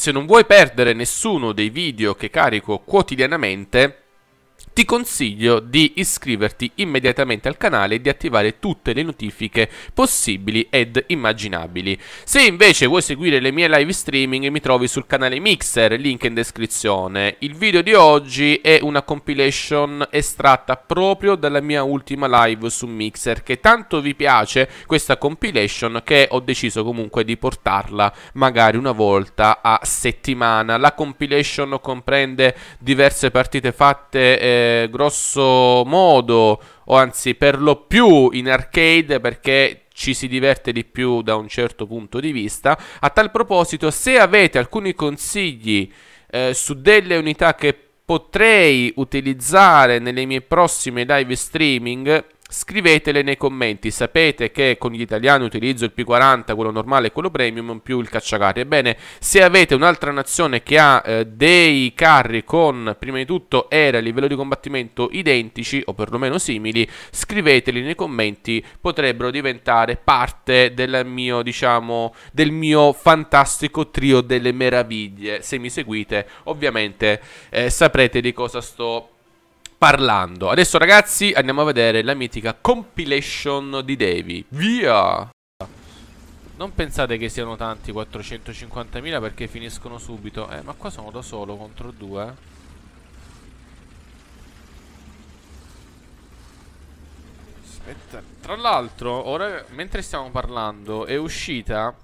se non vuoi perdere nessuno dei video che carico quotidianamente, ti consiglio di iscriverti immediatamente al canale e di attivare tutte le notifiche possibili ed immaginabili. Se invece vuoi seguire le mie live streaming mi trovi sul canale Mixer, link in descrizione. Il video di oggi è una compilation estratta proprio dalla mia ultima live su Mixer che tanto vi piace questa compilation che ho deciso comunque di portarla magari una volta a settimana. La compilation comprende diverse partite fatte eh, grosso modo, o anzi per lo più in arcade perché ci si diverte di più da un certo punto di vista. A tal proposito, se avete alcuni consigli eh, su delle unità che potrei utilizzare nelle mie prossime live streaming, Scrivetele nei commenti, sapete che con gli italiani utilizzo il P40, quello normale e quello premium, più il cacciacarri. Ebbene, se avete un'altra nazione che ha eh, dei carri con, prima di tutto, era a livello di combattimento identici o perlomeno simili, scriveteli nei commenti, potrebbero diventare parte del mio, diciamo, del mio fantastico trio delle meraviglie. Se mi seguite, ovviamente eh, saprete di cosa sto parlando parlando. Adesso ragazzi andiamo a vedere la mitica compilation di Davy. Via! Non pensate che siano tanti 450.000 perché finiscono subito. Eh, ma qua sono da solo contro due. Aspetta. Tra l'altro, ora mentre stiamo parlando è uscita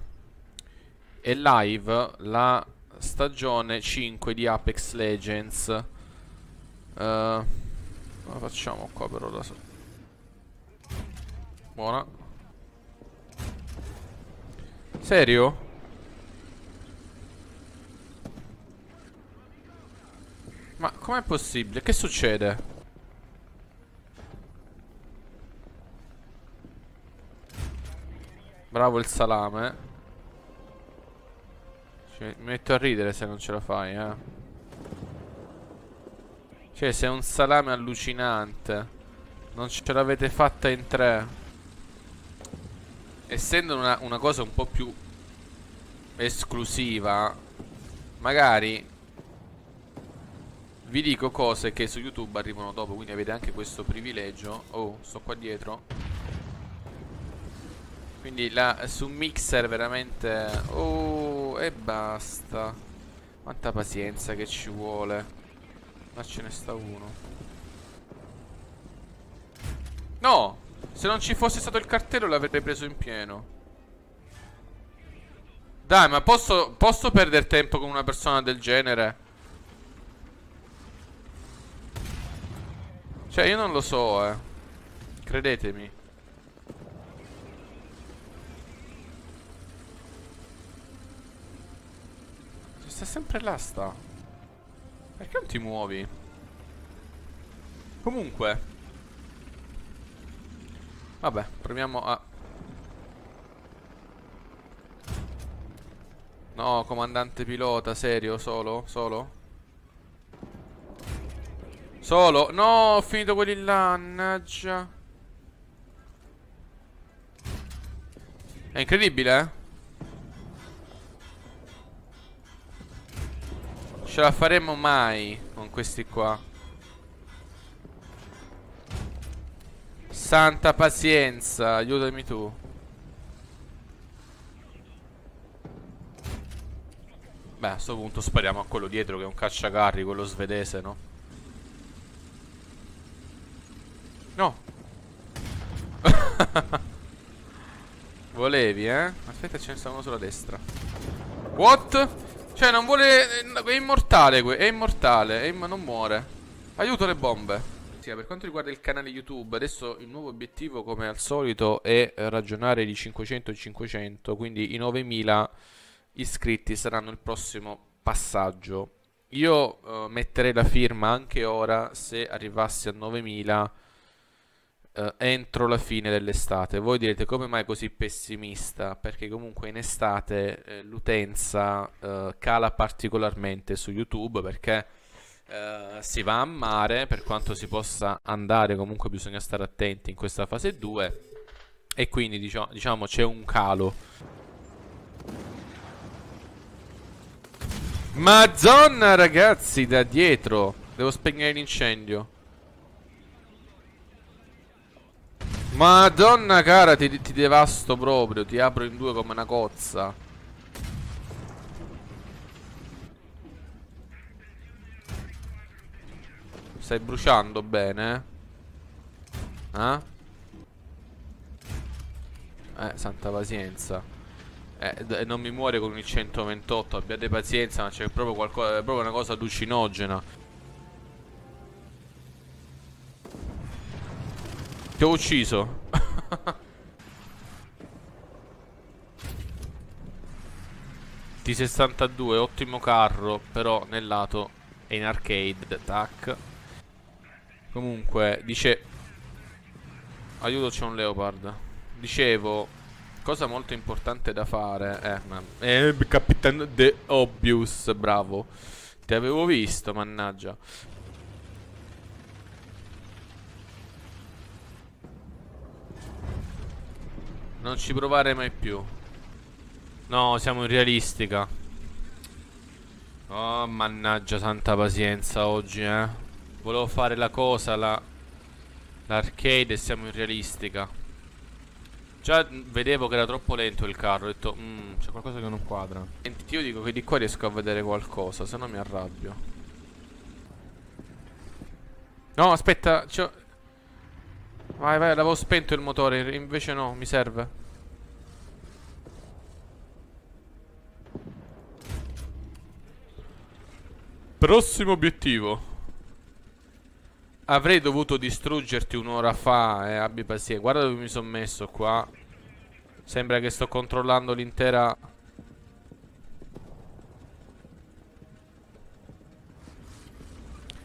e live la stagione 5 di Apex Legends. Uh, la facciamo qua però da sotto. Buona. Serio? Ma com'è possibile? Che succede? Bravo il salame. Ci metto a ridere se non ce la fai, eh. Cioè, sei un salame allucinante. Non ce l'avete fatta in tre. Essendo una, una cosa un po' più esclusiva, magari vi dico cose che su YouTube arrivano dopo, quindi avete anche questo privilegio. Oh, sto qua dietro. Quindi la, su Mixer veramente... Oh, e basta. Quanta pazienza che ci vuole. Ma ce ne sta uno No Se non ci fosse stato il cartello l'avrei preso in pieno Dai ma posso, posso perdere tempo con una persona del genere? Cioè io non lo so eh Credetemi Sta sempre là sta perché non ti muovi? Comunque Vabbè, proviamo a No, comandante pilota, serio, solo? Solo? Solo? No, ho finito quelli là, annaggia È incredibile, eh? ce la faremo mai con questi qua Santa pazienza Aiutami tu Beh a questo punto spariamo a quello dietro Che è un cacciacarri Quello svedese no No Volevi eh Aspetta ce ne sta uno sulla destra What? Cioè non vuole... È immortale È immortale è imm... Non muore Aiuto le bombe sì, per quanto riguarda il canale YouTube, adesso il nuovo obiettivo come al solito è ragionare di 500 in 500, quindi i 9000 iscritti saranno il prossimo passaggio. Io eh, metterei la firma anche ora se arrivassi a 9000 eh, entro la fine dell'estate. Voi direte come mai così pessimista? Perché comunque in estate eh, l'utenza eh, cala particolarmente su YouTube perché eh, si va a mare, per quanto si possa andare comunque bisogna stare attenti in questa fase 2 e quindi diciamo, diciamo c'è un calo. Madonna ragazzi da dietro Devo spegnere l'incendio Madonna cara, ti, ti devasto proprio, ti apro in due come una cozza. Stai bruciando bene? Eh? Eh, eh santa pazienza. Eh, non mi muore con il 128, abbiate pazienza, ma c'è proprio, qualcosa, è proprio una cosa allucinogena. Ti ho ucciso. T62, ottimo carro, però nel lato è in arcade, tac. Comunque, dice... Aiuto, c'è un leopard. Dicevo, cosa molto importante da fare... Eh, ma... Eh, capitano The Obvious, bravo. Ti avevo visto, mannaggia. Non ci provare mai più No, siamo in realistica Oh, mannaggia, santa pazienza oggi, eh Volevo fare la cosa, la... L'arcade e siamo in realistica Già vedevo che era troppo lento il carro Ho detto, mmm, c'è qualcosa che non quadra Io dico che di qua riesco a vedere qualcosa Se no mi arrabbio No, aspetta, c'ho... Vai, vai, l'avevo spento il motore, invece no, mi serve. Prossimo obiettivo. Avrei dovuto distruggerti un'ora fa, eh, abbi pazienza. Guarda dove mi sono messo qua. Sembra che sto controllando l'intera...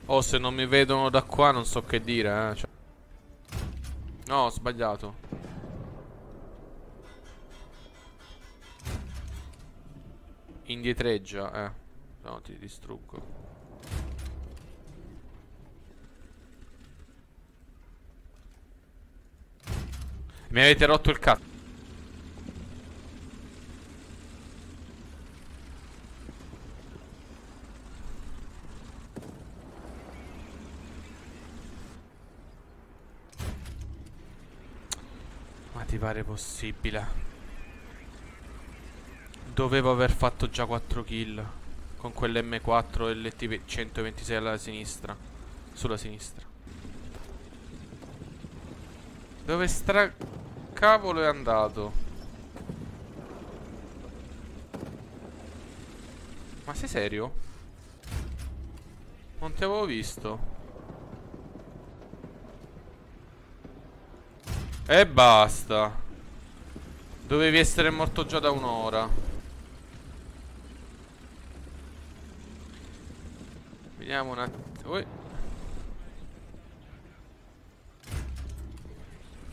Oh, se non mi vedono da qua non so che dire, eh. Cioè... No, ho sbagliato. Indietreggia, eh. No, ti distruggo. Mi avete rotto il cazzo. ti pare possibile? Dovevo aver fatto già 4 kill con quell'M4 e l'LT126 alla sinistra. Sulla sinistra. Dove stra... cavolo è andato? Ma sei serio? Non ti avevo visto. E basta Dovevi essere morto già da un'ora Vediamo un attimo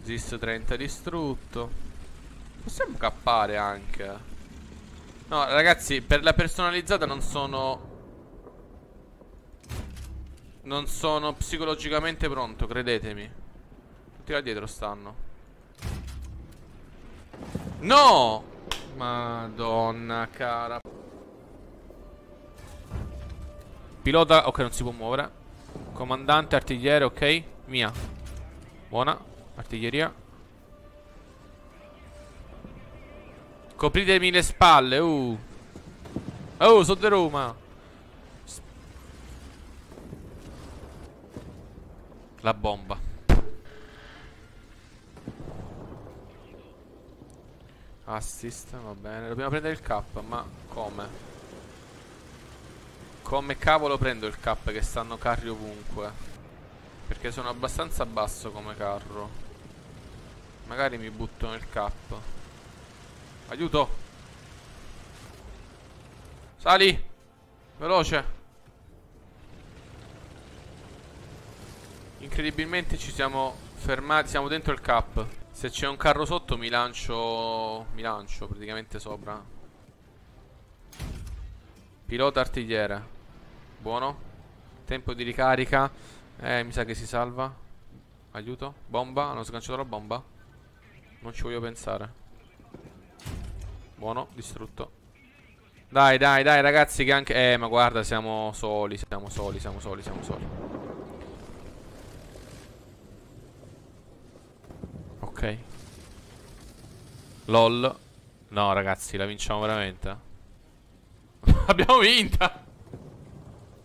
Zis 30 distrutto Possiamo cappare anche No ragazzi per la personalizzata non sono Non sono psicologicamente pronto credetemi Tutti là dietro stanno No! Madonna cara Pilota, ok non si può muovere Comandante, artigliere, ok Mia Buona Artiglieria Copritemi le spalle, uh Oh, sono di Roma La bomba Assist, va bene. Dobbiamo prendere il cap, ma come? Come cavolo prendo il cap che stanno carri ovunque? Perché sono abbastanza basso come carro. Magari mi butto nel cap Aiuto! Sali! Veloce! Incredibilmente ci siamo fermati, siamo dentro il cap se c'è un carro sotto mi lancio... Mi lancio praticamente sopra. Pilota artigliere. Buono. Tempo di ricarica. Eh, mi sa che si salva. Aiuto. Bomba. Hanno sganciato la bomba. Non ci voglio pensare. Buono. Distrutto. Dai, dai, dai, ragazzi, che anche... Eh, ma guarda, siamo soli, siamo soli, siamo soli, siamo soli. ok LOL No ragazzi la vinciamo veramente Abbiamo vinta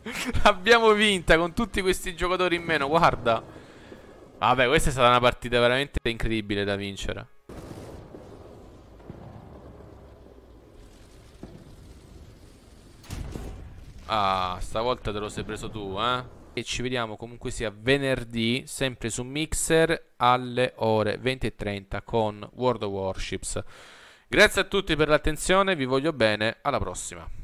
Abbiamo vinta con tutti questi giocatori in meno Guarda Vabbè questa è stata una partita veramente incredibile da vincere Ah stavolta te lo sei preso tu eh e ci vediamo comunque sia venerdì sempre su Mixer alle ore 20.30 con World of Warships. Grazie a tutti per l'attenzione, vi voglio bene, alla prossima.